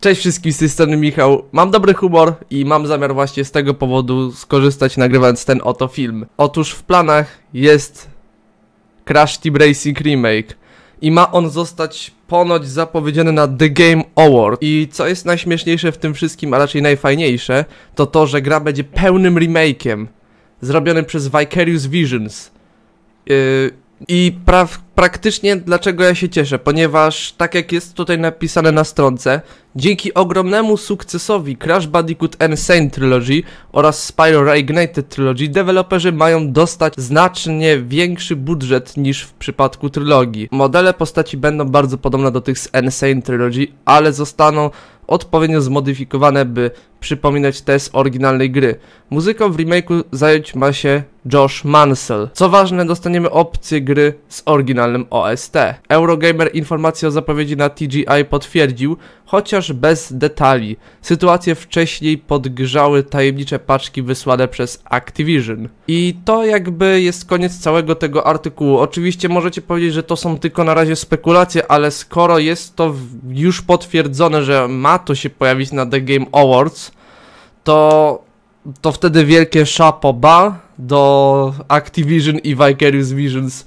Cześć wszystkim, z tej strony Michał. Mam dobry humor i mam zamiar właśnie z tego powodu skorzystać nagrywając ten oto film. Otóż w planach jest Crash Team Racing Remake i ma on zostać ponoć zapowiedziany na The Game Award. I co jest najśmieszniejsze w tym wszystkim, a raczej najfajniejsze, to to, że gra będzie pełnym remake'iem zrobionym przez Vicarious Visions. Yy, i pra praktycznie dlaczego ja się cieszę, ponieważ tak jak jest tutaj napisane na stronce, dzięki ogromnemu sukcesowi Crash Bandicoot Insane Trilogy oraz Spyro Reignited Trilogy deweloperzy mają dostać znacznie większy budżet niż w przypadku trylogii. Modele postaci będą bardzo podobne do tych z Insane Trilogy, ale zostaną odpowiednio zmodyfikowane, by przypominać te z oryginalnej gry. Muzyką w remake'u zająć ma się Josh Mansell. Co ważne, dostaniemy opcję gry z oryginalnym OST. Eurogamer informację o zapowiedzi na TGI potwierdził, chociaż bez detali. Sytuację wcześniej podgrzały tajemnicze paczki wysłane przez Activision. I to jakby jest koniec całego tego artykułu. Oczywiście możecie powiedzieć, że to są tylko na razie spekulacje, ale skoro jest to już potwierdzone, że ma to się pojawić na The Game Awards, to, to wtedy wielkie szapoba do Activision i Vicarious Visions,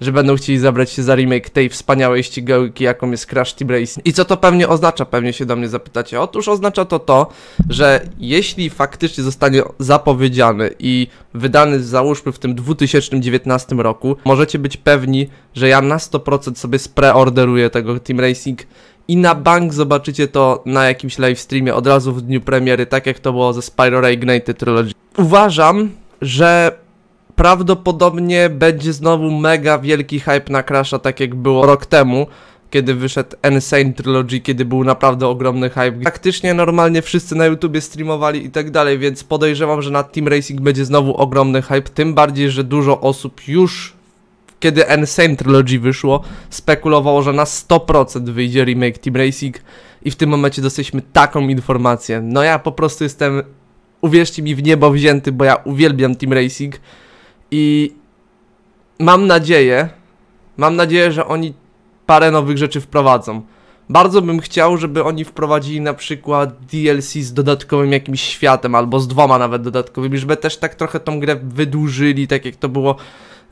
że będą chcieli zabrać się za remake tej wspaniałej ścigałki, jaką jest Crash Team Racing. I co to pewnie oznacza, pewnie się do mnie zapytacie. Otóż oznacza to to, że jeśli faktycznie zostanie zapowiedziany i wydany załóżmy w tym 2019 roku, możecie być pewni, że ja na 100% sobie spreorderuję tego Team Racing i na bank zobaczycie to na jakimś live streamie od razu w dniu premiery, tak jak to było ze Spyro Ignited Trilogy. Uważam, że prawdopodobnie będzie znowu mega wielki hype na Crasha, tak jak było rok temu, kiedy wyszedł Insane Trilogy, kiedy był naprawdę ogromny hype. Praktycznie normalnie wszyscy na YouTubie streamowali i tak dalej, więc podejrzewam, że na Team Racing będzie znowu ogromny hype, tym bardziej, że dużo osób już kiedy Insane Trilogy wyszło, spekulowało, że na 100% wyjdzie remake Team Racing i w tym momencie dostaliśmy taką informację. No ja po prostu jestem, uwierzcie mi, w niebo wzięty, bo ja uwielbiam Team Racing i mam nadzieję, mam nadzieję, że oni parę nowych rzeczy wprowadzą. Bardzo bym chciał, żeby oni wprowadzili na przykład DLC z dodatkowym jakimś światem, albo z dwoma nawet dodatkowymi, żeby też tak trochę tą grę wydłużyli, tak jak to było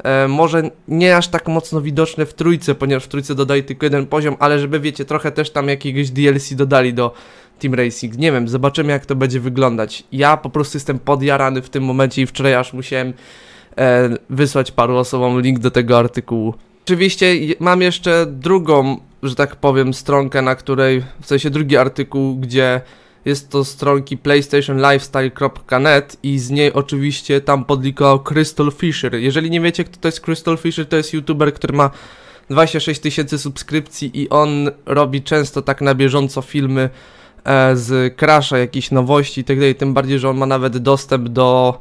E, może nie aż tak mocno widoczne w trójce, ponieważ w trójce dodali tylko jeden poziom, ale żeby wiecie, trochę też tam jakiegoś DLC dodali do Team Racing. Nie wiem, zobaczymy jak to będzie wyglądać. Ja po prostu jestem podjarany w tym momencie i wczoraj aż musiałem e, wysłać paru osobom link do tego artykułu. Oczywiście mam jeszcze drugą, że tak powiem, stronkę, na której, w sensie drugi artykuł, gdzie jest to stronki PlayStationLifestyle.net i z niej oczywiście tam podlikował Crystal Fisher. Jeżeli nie wiecie, kto to jest Crystal Fisher, to jest youtuber, który ma 26 tysięcy subskrypcji i on robi często tak na bieżąco filmy e, z Crash'a, jakieś nowości itd. Tak tym bardziej, że on ma nawet dostęp do...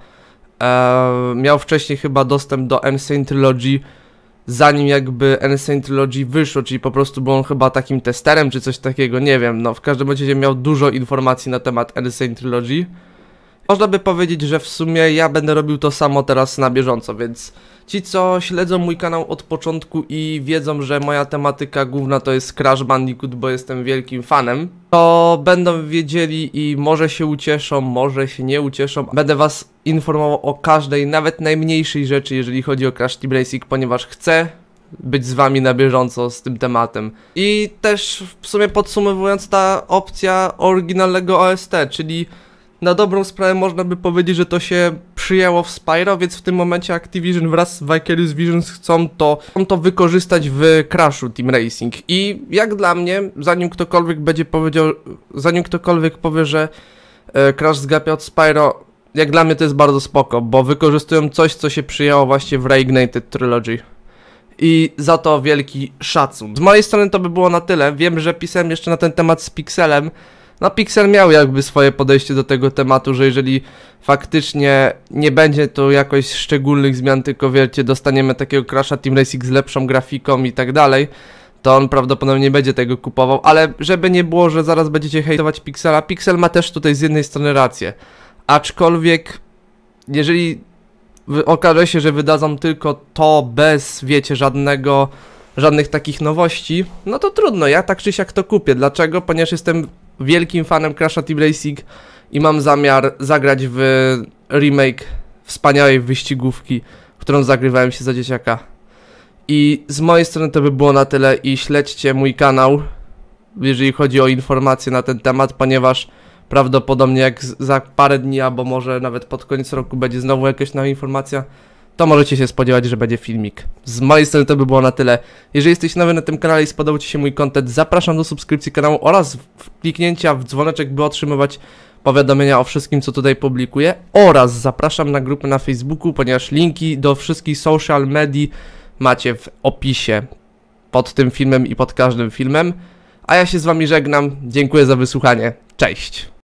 E, miał wcześniej chyba dostęp do Insane Trilogy zanim jakby Insane Trilogy wyszło, czyli po prostu był on chyba takim testerem czy coś takiego, nie wiem, no w każdym razie miał dużo informacji na temat Insane Trilogy. Można by powiedzieć, że w sumie ja będę robił to samo teraz na bieżąco, więc ci co śledzą mój kanał od początku i wiedzą, że moja tematyka główna to jest Crash Bandicoot, bo jestem wielkim fanem, to będą wiedzieli i może się ucieszą, może się nie ucieszą. Będę was informował o każdej, nawet najmniejszej rzeczy, jeżeli chodzi o Crash Team Racing, ponieważ chcę być z wami na bieżąco z tym tematem. I też w sumie podsumowując ta opcja oryginalnego OST, czyli na dobrą sprawę można by powiedzieć, że to się przyjęło w Spyro, więc w tym momencie Activision wraz z Vicarious Visions chcą to, chcą to wykorzystać w Crashu Team Racing. I jak dla mnie, zanim ktokolwiek będzie powiedział, zanim ktokolwiek powie, że e, Crash zgapia od Spyro, jak dla mnie to jest bardzo spoko, bo wykorzystują coś, co się przyjęło właśnie w Reignited Trilogy i za to wielki szacun. Z mojej strony to by było na tyle. Wiem, że pisałem jeszcze na ten temat z Pixelem, no Pixel miał jakby swoje podejście do tego tematu, że jeżeli faktycznie nie będzie tu jakoś szczególnych zmian, tylko wiecie, dostaniemy takiego Crasha Team Racing z lepszą grafiką i tak dalej, to on prawdopodobnie nie będzie tego kupował, ale żeby nie było, że zaraz będziecie hejtować Pixela, Pixel ma też tutaj z jednej strony rację, aczkolwiek jeżeli okaże się, że wydadzą tylko to bez, wiecie, żadnego żadnych takich nowości, no to trudno, ja tak czy siak to kupię. Dlaczego? Ponieważ jestem wielkim fanem Crash'a Team Racing i mam zamiar zagrać w remake wspaniałej wyścigówki, którą zagrywałem się za dzieciaka. I z mojej strony to by było na tyle i śledźcie mój kanał, jeżeli chodzi o informacje na ten temat, ponieważ prawdopodobnie jak za parę dni, albo może nawet pod koniec roku będzie znowu jakaś nowa informacja, to możecie się spodziewać, że będzie filmik. Z mojej strony to by było na tyle. Jeżeli jesteś nowy na tym kanale i spodobał Ci się mój content, zapraszam do subskrypcji kanału oraz kliknięcia w dzwoneczek, by otrzymywać powiadomienia o wszystkim, co tutaj publikuję. Oraz zapraszam na grupę na Facebooku, ponieważ linki do wszystkich social media macie w opisie pod tym filmem i pod każdym filmem. A ja się z Wami żegnam. Dziękuję za wysłuchanie. Cześć!